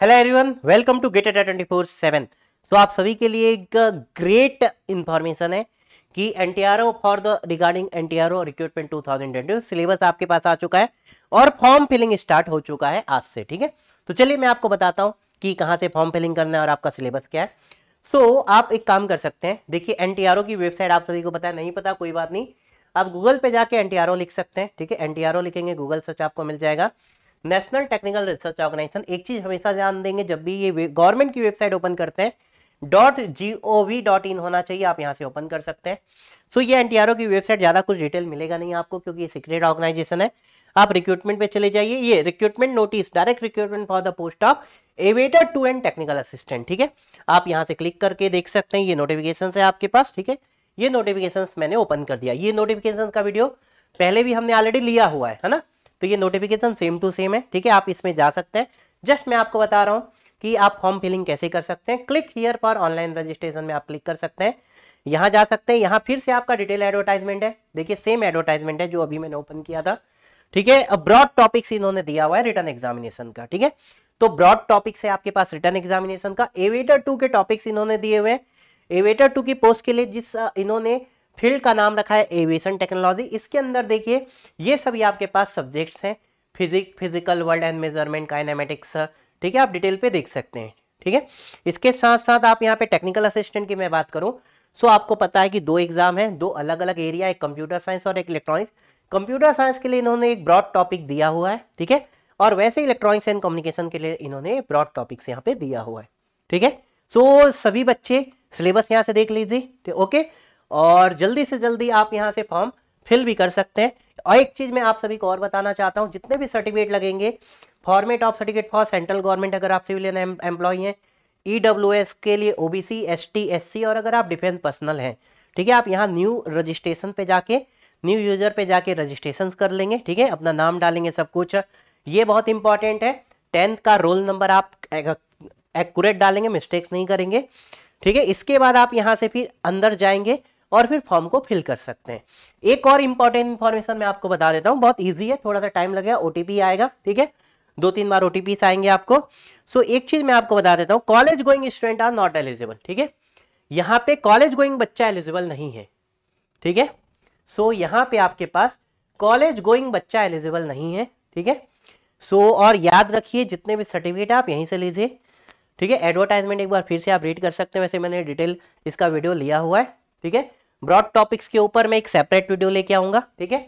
hello everyone welcome to gate eight twenty four seven तो आप सभी के लिए एक ग्रेट इन्फॉर्मेशन है कि n for the regarding n t recruitment two thousand twenty syllabus आपके पास आ चुका है और फॉर्म फिलिंग स्टार्ट हो चुका है आज से ठीक है तो चलिए मैं आपको बताता हूँ कि कहाँ से फॉर्म फिलिंग करना है और आपका सिलेबस क्या है सो so, आप एक काम कर सकते हैं देखिए एन की वेबसाइट आप सभी को पता है नहीं पता कोई बात नहीं आप गूगल पे जाके एन लिख सकते हैं ठीक है एन लिखेंगे गूगल सर्च आपको मिल जाएगा नेशनल टेक्निकल रिसर्च ऑर्गेनाइजेशन एक चीज हमेशा ध्यान देंगे जब भी ये गवर्नमेंट की वेबसाइट ओपन करते हैं dot g o v dot in होना चाहिए आप यहाँ से ओपन कर सकते हैं सो so, ये एन की वेबसाइट ज़्यादा कुछ डिटेल मिलेगा नहीं आपको क्योंकि ये सीक्रेट ऑर्गेनाइजेशन है आप रिक्रूटमेंट पे चले जाइए ये recruitment notice direct recruitment for the post of aviator two and technical assistant ठीक है आप यहाँ से क्लिक करके देख सकते हैं ये नोटिफिकेशन है आपके पास ठीक है ये नोटिफिकेशन मैंने ओपन कर दिया ये नोटिफिकेशन का वीडियो पहले भी हमने ऑलरेडी लिया हुआ है ना तो ये नोटिफिकेशन सेम टू सेम है ठीक है आप इसमें जा सकते हैं जस्ट मैं आपको बता रहा हूँ कि आप फॉर्म फिलिंग कैसे कर सकते हैं क्लिक हियर पर ऑनलाइन रजिस्ट्रेशन में आप क्लिक कर सकते हैं यहाँ जा सकते हैं यहाँ फिर से आपका डिटेल एडवर्टाइजमेंट है देखिए सेम एडवर्टाइजमेंट है जो अभी मैंने ओपन किया था ठीक है ब्रॉड टॉपिक्स इन्होंने दिया हुआ है रिटर्न एग्जामिनेशन का ठीक है तो ब्रॉड टॉपिक्स है आपके पास रिटर्न एग्जामिनेशन का एवेटर टू के टॉपिक्स इन्होंने दिए हुए हैं एवेटर टू की पोस्ट के लिए जिस इन्होंने फील्ड का नाम रखा है एविएशन टेक्नोलॉजी इसके अंदर देखिए ये सभी आपके पास सब्जेक्ट्स हैं physic physical world and measurement kinematics ठीक है आप डिटेल पे देख सकते हैं ठीक है इसके साथ साथ आप यहाँ पे टेक्निकल असिस्टेंट की मैं बात करूँ सो आपको पता है कि दो एग्जाम है दो अलग अलग एरिया एक कंप्यूटर साइंस और एक इलेक्ट्रॉनिक्स कंप्यूटर साइंस के लिए इन्होंने एक ब्रॉड टॉपिक दिया हुआ है ठीक है और वैसे इलेक्ट्रॉनिक्स एंड कम्युनिकेशन के लिए इन्होंने ब्रॉड टॉपिक्स यहाँ पे दिया हुआ है ठीक है सो सभी बच्चे सिलेबस यहाँ से देख लीजिए तो ओके और जल्दी से जल्दी आप यहाँ से फॉर्म फिल भी कर सकते हैं और एक चीज़ मैं आप सभी को और बताना चाहता हूँ जितने भी सर्टिफिकेट लगेंगे format of certificate for central government अगर आप सिविलियन एम्प्लॉय हैं ई e के लिए O B C S T S C और अगर आप डिफेंस पर्सनल हैं ठीक है आप यहाँ न्यू रजिस्ट्रेशन पे जाके न्यू यूजर पे जाके रजिस्ट्रेशन कर लेंगे ठीक है अपना नाम डालेंगे सब कुछ ये बहुत इंपॉर्टेंट है टेंथ का रोल नंबर आप एक्यूरेट डालेंगे मिस्टेक्स नहीं करेंगे ठीक है इसके बाद आप यहाँ से फिर अंदर जाएंगे और फिर फॉर्म को फिल कर सकते हैं एक और इंपॉर्टेंट इन्फॉर्मेशन मैं आपको बता देता हूँ बहुत ईजी है थोड़ा सा टाइम लगेगा ओ आएगा ठीक है दो तीन बार ओ आएंगे आपको सो एक चीज़ मैं आपको बता देता हूँ college going student are not eligible ठीक है यहाँ पे कॉलेज गोइंग बच्चा एलिजिबल नहीं है ठीक है सो यहाँ पे आपके पास कॉलेज गोइंग बच्चा एलिजिबल नहीं है ठीक है सो और याद रखिए जितने भी सर्टिफिकेट आप यहीं से लीजिए ठीक है एडवर्टाइजमेंट एक बार फिर से आप रीड कर सकते हैं वैसे मैंने डिटेल इसका वीडियो लिया हुआ है ठीक है ब्रॉड टॉपिक्स के ऊपर मैं एक सेपरेट वीडियो लेके आऊंगा ठीक है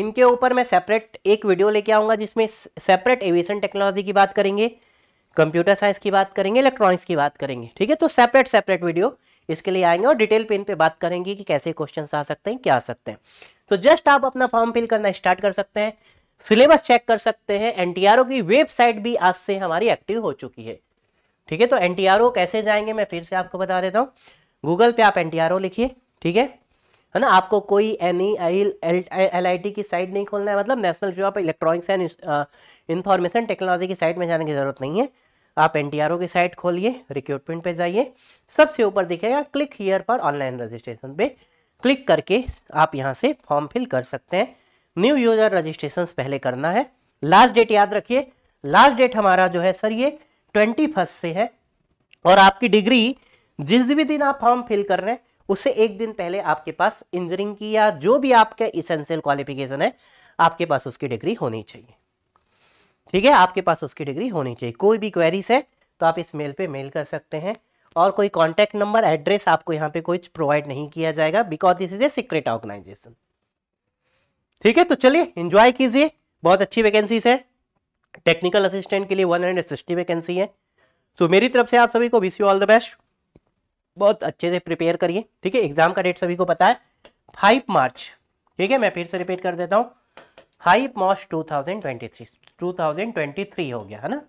इनके ऊपर मैं सेपरेट एक वीडियो लेके आऊंगा जिसमें सेपरेट एविएशन टेक्नोलॉजी की बात करेंगे कंप्यूटर साइंस की बात करेंगे इलेक्ट्रॉनिक्स की बात करेंगे ठीक है तो सेपरेट सेपरेट वीडियो इसके लिए आएंगे और डिटेल पे इन पे बात करेंगे कि कैसे क्वेश्चन आ सकते हैं क्या आ सकते हैं तो जस्ट आप अपना फॉर्म फिल करना स्टार्ट कर सकते हैं सिलेबस चेक कर सकते हैं एनटीआरओ की वेबसाइट भी आज से हमारी एक्टिव हो चुकी है ठीक है तो एनटीआरओ कैसे जाएंगे मैं फिर से आपको बता देता हूँ गूगल पे आप एन लिखिए ठीक है है ना आपको कोई N E L I T की साइट नहीं खोलना है मतलब नेशनल जो आप इलेक्ट्रॉनिक्स एंड इंफॉर्मेशन टेक्नोलॉजी की साइट में जाने की ज़रूरत नहीं है आप एन की साइट खोलिए रिक्रूटमेंट पे जाइए सबसे ऊपर दिखेगा क्लिक हियर पर ऑनलाइन रजिस्ट्रेशन पे क्लिक करके आप यहाँ से फॉर्म फिल कर सकते हैं न्यू यूजर रजिस्ट्रेशन पहले करना है लास्ट डेट याद रखिए लास्ट डेट हमारा जो है सर ये ट्वेंटी से है और आपकी डिग्री जिस भी दिन आप फॉर्म फिल कर रहे हैं उससे एक दिन पहले आपके पास इंजीनियरिंग की या जो भी आपके इसेंशियल क्वालिफिकेशन है आपके पास उसकी डिग्री होनी चाहिए ठीक है आपके पास उसकी डिग्री होनी चाहिए कोई भी क्वेरीज है तो आप इस मेल पे मेल कर सकते हैं और कोई कॉन्टैक्ट नंबर एड्रेस आपको यहाँ पे कुछ प्रोवाइड नहीं किया जाएगा because this is a secret organisation ठीक है तो चलिए इंजॉय कीजिए बहुत अच्छी वैकेंसीज है टेक्निकल असिस्टेंट के लिए वन हंड्रेड सिक्सटी वैकेंसी है तो मेरी तरफ से आप सभी को wish you all the best बहुत अच्छे से प्रिपेयर करिए ठीक है एग्जाम का डेट सभी को पता है फाइव मार्च ठीक है मैं फिर से रिपीट कर देता हूँ five March two thousand twenty three two thousand twenty three हो गया है ना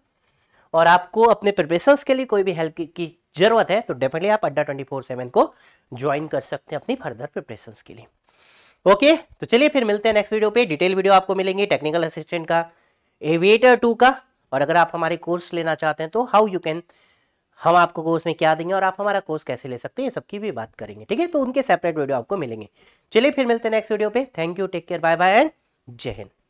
और आपको अपने प्रिपरेशन के लिए कोई भी हेल्प की, की जरूरत है तो डेफिनेटली आप अड्डा ट्वेंटी फोर सेवन को ज्वाइन कर सकते हैं अपनी फर्दर प्रिपरेशन के लिए ओके तो चलिए फिर मिलते हैं नेक्स्ट वीडियो पे डिटेल वीडियो आपको मिलेंगे टेक्निकल असिस्टेंट का एविएटर टू का और अगर आप हमारे कोर्स लेना चाहते हैं तो हाउ यू कैन हम आपको कोर्स में क्या देंगे और आप हमारा कोर्स कैसे ले सकते हैं ये सबकी भी बात करेंगे ठीक है तो उनके सेपरेट वीडियो आपको मिलेंगे चलिए फिर मिलते हैं नेक्स्ट वीडियो पे thank you take care bye bye and Jai Hind